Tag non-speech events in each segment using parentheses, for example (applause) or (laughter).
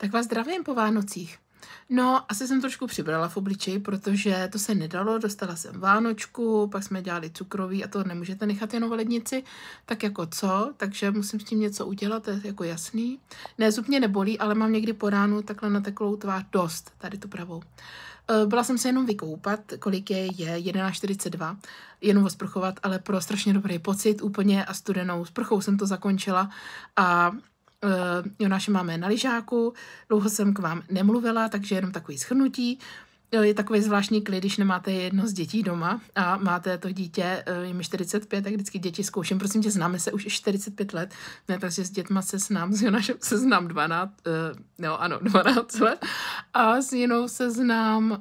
Tak vás zdravím po Vánocích. No, asi jsem trošku přibrala v obličeji, protože to se nedalo, dostala jsem Vánočku, pak jsme dělali cukroví a to nemůžete nechat jen v lednici, tak jako co, takže musím s tím něco udělat, to je jako jasný. Ne, zub mě nebolí, ale mám někdy po ránu takhle nateklou tvář dost, tady tu pravou. E, byla jsem se jenom vykoupat, kolik je, je 11.42, jenom osprchovat, ale pro strašně dobrý pocit úplně a studenou sprchou jsem to zakončila a Eh, Jonáše máme na lyžáku, dlouho jsem k vám nemluvila, takže jenom takový schrnutí. Eh, je takový zvláštní klid, když nemáte jedno z dětí doma a máte to dítě, eh, je mi 45, tak vždycky děti zkouším, prosím tě, známe se už 45 let, ne, takže s dětma se znám, s Jonášem se znám 12, uh, no ano, 12 (laughs) let a s jinou se znám uh,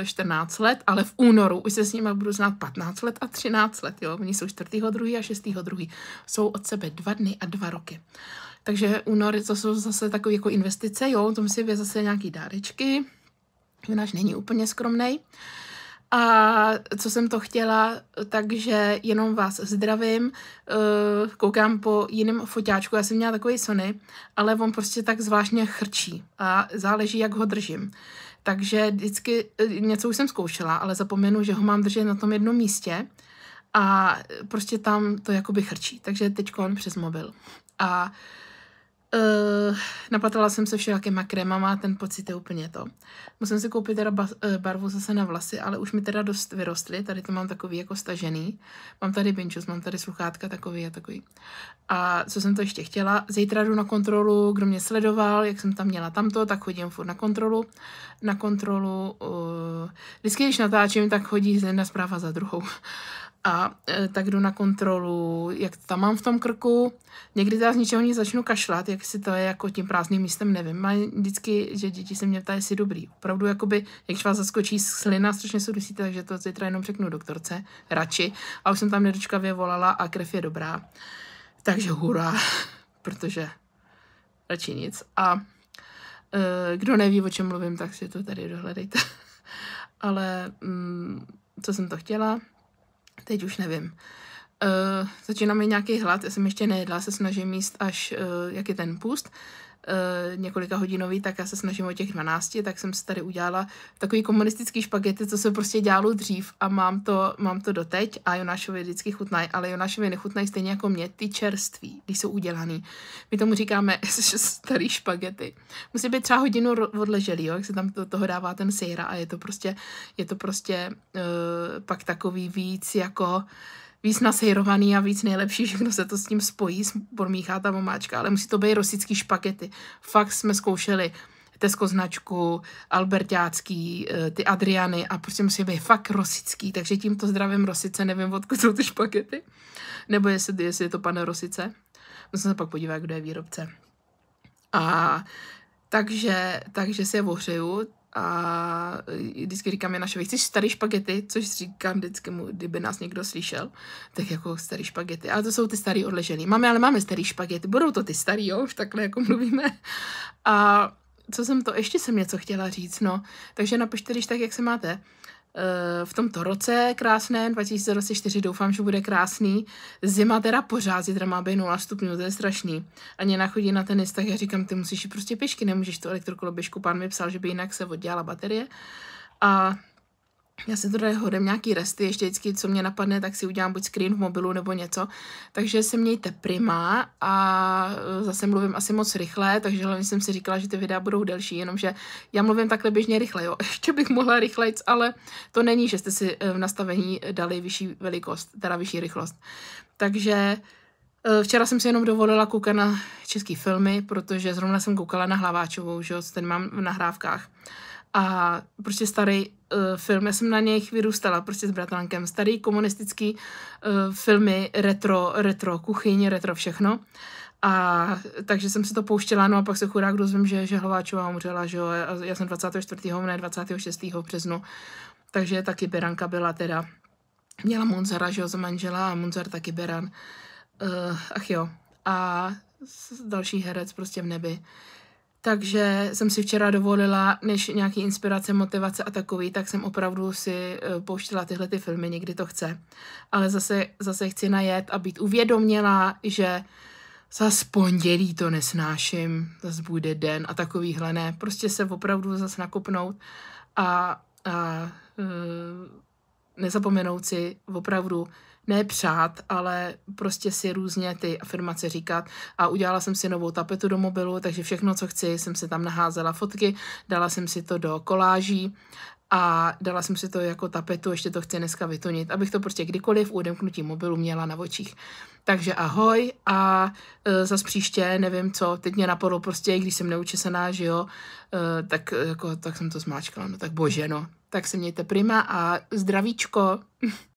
eh, 14 let, ale v únoru už se s nimi budu znát 15 let a 13 let, jo, oni jsou 4. druhý a 6. druhý, Jsou od sebe dva dny a dva roky. Takže únory, to jsou zase takové jako investice, jo, to musí být zase nějaký dárečky, Vinař není úplně skromný. A co jsem to chtěla, takže jenom vás zdravím, eh, koukám po jiném foťáčku, já jsem měla takový Sony, ale on prostě tak zvláštně chrčí a záleží, jak ho držím. Takže vždycky eh, něco už jsem zkoušela, ale zapomenu, že ho mám držet na tom jednom místě a prostě tam to jakoby chrčí. Takže teď on přes mobil. A uh, Eh, napatala jsem se všelakýma krémama, ten pocit je úplně to. Musím si koupit teda eh, barvu zase na vlasy, ale už mi teda dost vyrostly, tady to mám takový jako stažený. Mám tady binčus, mám tady sluchátka takový a takový. A co jsem to ještě chtěla, zítra jdu na kontrolu, kdo mě sledoval, jak jsem tam měla tamto, tak chodím furt na kontrolu. Na kontrolu, uh, vždycky když natáčím, tak chodí jedna zpráva za druhou a e, tak jdu na kontrolu, jak to tam mám v tom krku. Někdy teda z ničeho nic začnu kašlat, jak si to je jako tím prázdným místem, nevím. A vždycky, že děti se mě ptají, jestli dobrý. Opravdu, jakoby, když vás zaskočí slina, strašně se dusíte, takže to zítra jenom řeknu doktorce, radši. A už jsem tam nedočkavě volala a krev je dobrá. Takže hurá, (laughs) protože radši nic. A e, kdo neví, o čem mluvím, tak si to tady dohledejte. (laughs) Ale mm, co jsem to chtěla? Teď už nevím. Uh, začíná mi nějaký hlad, já jsem ještě nejedla, se snažím jíst až, uh, jak je ten půst, uh, několika hodinový, tak já se snažím o těch 12, tak jsem si tady udělala takový komunistický špagety, co se prostě dělalo dřív a mám to, mám to doteď a Jonášovi vždycky chutnají, ale Jonášovi nechutnají stejně jako mě ty čerství, když jsou udělaný. My tomu říkáme (laughs) starý špagety. Musí být třeba hodinu odleželý, jo, jak se tam do toho dává ten sejra a je to prostě, je to prostě uh, pak takový víc jako víc nasejrovaný a víc nejlepší, že (laughs) kdo se to s tím spojí, promíchá ta omáčka, ale musí to být rosický špagety. Fakt jsme zkoušeli Tesco značku, Albertácký, eh, ty Adriany a prostě musí být fakt rosický, takže tímto zdravím rosice, nevím, odkud jsou ty špagety, nebo jestli, jestli je to pane rosice. Musím no, se pak podívat, kdo je výrobce. A takže, takže si je ohřeju, a vždycky říkám Janašovi, chceš starý špagety, což říkám vždycky mu, kdyby nás někdo slyšel, tak jako starý špagety, ale to jsou ty starý odležený. Máme, ale máme starý špagety, budou to ty starý, jo, už takhle jako mluvíme. A co jsem to, ještě jsem něco chtěla říct, no, takže napište, když tak, jak se máte. Eh, v tomto roce krásné, 2024, doufám, že bude krásný. Zima teda pořád, zítra má být 0 stupňů, to je strašný. A na chodí na tenis, tak já říkám, ty musíš prostě pěšky, nemůžeš tu elektrokoloběžku. Pán mi psal, že by jinak se oddělala baterie. A já si to hodem nějaký resty, ještě vždycky, co mě napadne, tak si udělám buď screen v mobilu nebo něco. Takže se mějte prima a e, zase mluvím asi moc rychle, takže hlavně jsem si říkala, že ty videa budou delší, jenomže já mluvím takhle běžně rychle, jo. (laughs) Ještě bych mohla rychlejc, ale to není, že jste si e, v nastavení dali vyšší velikost, teda vyšší rychlost. Takže e, Včera jsem si jenom dovolila koukat na český filmy, protože zrovna jsem koukala na Hlaváčovou, že ten mám v nahrávkách a prostě starý uh, film, já jsem na něch vyrůstala prostě s bratrankem, starý komunistický uh, filmy, retro, retro kuchyň, retro všechno. A takže jsem si to pouštěla, no a pak se chudák dozvím, že, že Hlováčová umřela, že jo, já jsem 24. ne 26. březnu, takže taky Beranka byla teda, měla Monzara, že jo, za manžela a Monzar taky Beran. Uh, ach jo, a další herec prostě v nebi. Takže jsem si včera dovolila, než nějaký inspirace, motivace a takový, tak jsem opravdu si e, pouštila tyhle ty filmy, někdy to chce. Ale zase, zase chci najet a být uvědomělá, že zas pondělí to nesnáším, zas bude den a takovýhle ne. Prostě se opravdu zase nakopnout a, a e, nezapomenout si opravdu ne přát, ale prostě si různě ty afirmace říkat. A udělala jsem si novou tapetu do mobilu, takže všechno, co chci, jsem si tam naházela fotky, dala jsem si to do koláží a dala jsem si to jako tapetu, ještě to chci dneska vytunit, abych to prostě kdykoliv odemknutí mobilu měla na očích. Takže ahoj a e, zas příště, nevím co, teď mě napadlo prostě, když jsem neučesaná, že jo, e, tak, jako, tak jsem to zmáčkala, no tak bože, no. Tak se mějte prima a zdravíčko. (laughs)